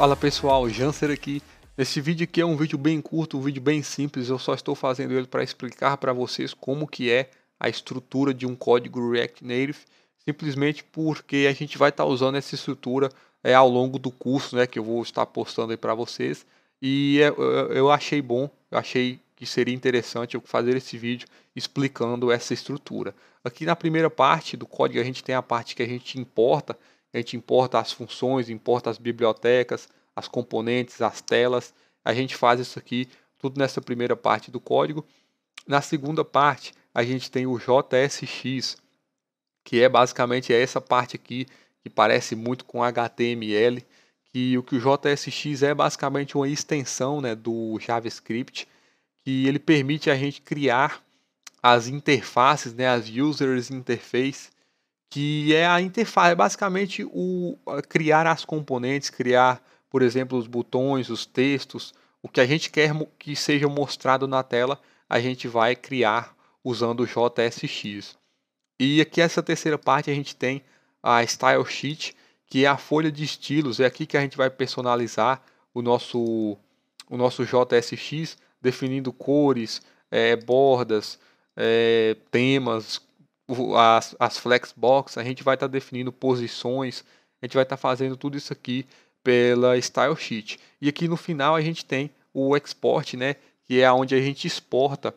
Fala pessoal, Janser aqui. Este vídeo aqui é um vídeo bem curto, um vídeo bem simples, eu só estou fazendo ele para explicar para vocês como que é a estrutura de um código React Native, simplesmente porque a gente vai estar tá usando essa estrutura é, ao longo do curso né, que eu vou estar postando aí para vocês. E é, eu achei bom, eu achei que seria interessante eu fazer esse vídeo explicando essa estrutura. Aqui na primeira parte do código a gente tem a parte que a gente importa, a gente importa as funções, importa as bibliotecas, as componentes, as telas. A gente faz isso aqui tudo nessa primeira parte do código. Na segunda parte, a gente tem o JSX, que é basicamente essa parte aqui que parece muito com HTML, que o que o JSX é basicamente uma extensão né, do JavaScript, que ele permite a gente criar as interfaces, né, as users interface, que é a interface, é basicamente o criar as componentes, criar, por exemplo, os botões, os textos, o que a gente quer que seja mostrado na tela, a gente vai criar usando o JSX. E aqui essa terceira parte a gente tem a Style Sheet, que é a folha de estilos, é aqui que a gente vai personalizar o nosso, o nosso JSX, definindo cores, é, bordas, é, temas, as, as flexbox, a gente vai estar tá definindo posições, a gente vai estar tá fazendo tudo isso aqui pela style sheet. E aqui no final a gente tem o export, né, que é onde a gente exporta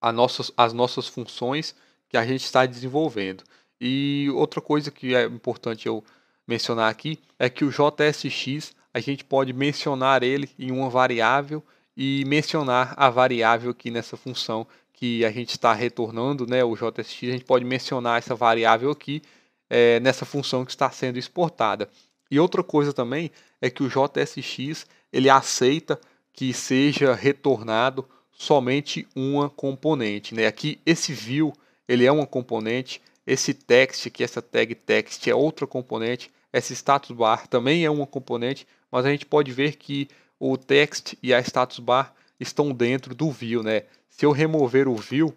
a nossas, as nossas funções que a gente está desenvolvendo. E outra coisa que é importante eu mencionar aqui é que o JSX a gente pode mencionar ele em uma variável e mencionar a variável aqui nessa função que a gente está retornando, né, o JSX, a gente pode mencionar essa variável aqui é, nessa função que está sendo exportada. E outra coisa também é que o JSX ele aceita que seja retornado somente uma componente. Né? Aqui esse view ele é uma componente, esse text, que essa tag text é outra componente, essa status bar também é uma componente, mas a gente pode ver que o text e a status bar estão dentro do view, né? Se eu remover o view,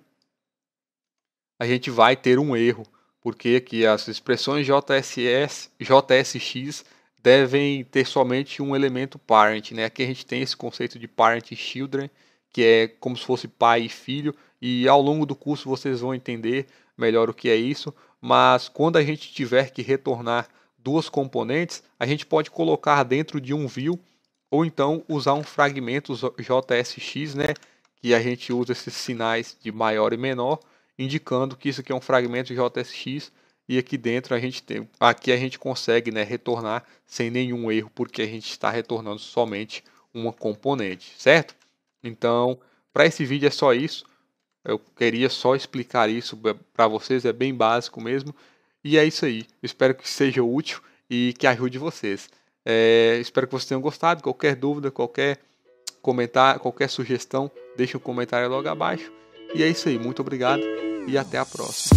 a gente vai ter um erro, porque aqui as expressões JSS, JSX devem ter somente um elemento parent, né? Aqui a gente tem esse conceito de parent e children, que é como se fosse pai e filho, e ao longo do curso vocês vão entender melhor o que é isso, mas quando a gente tiver que retornar duas componentes, a gente pode colocar dentro de um view ou então usar um fragmento JSX, né, que a gente usa esses sinais de maior e menor, indicando que isso aqui é um fragmento JSX e aqui dentro a gente tem, aqui a gente consegue, né, retornar sem nenhum erro, porque a gente está retornando somente uma componente, certo? Então, para esse vídeo é só isso. Eu queria só explicar isso para vocês, é bem básico mesmo. E é isso aí. Espero que seja útil e que ajude vocês. É, espero que vocês tenham gostado. Qualquer dúvida, qualquer comentário, qualquer sugestão, deixe um comentário logo abaixo. E é isso aí. Muito obrigado e até a próxima.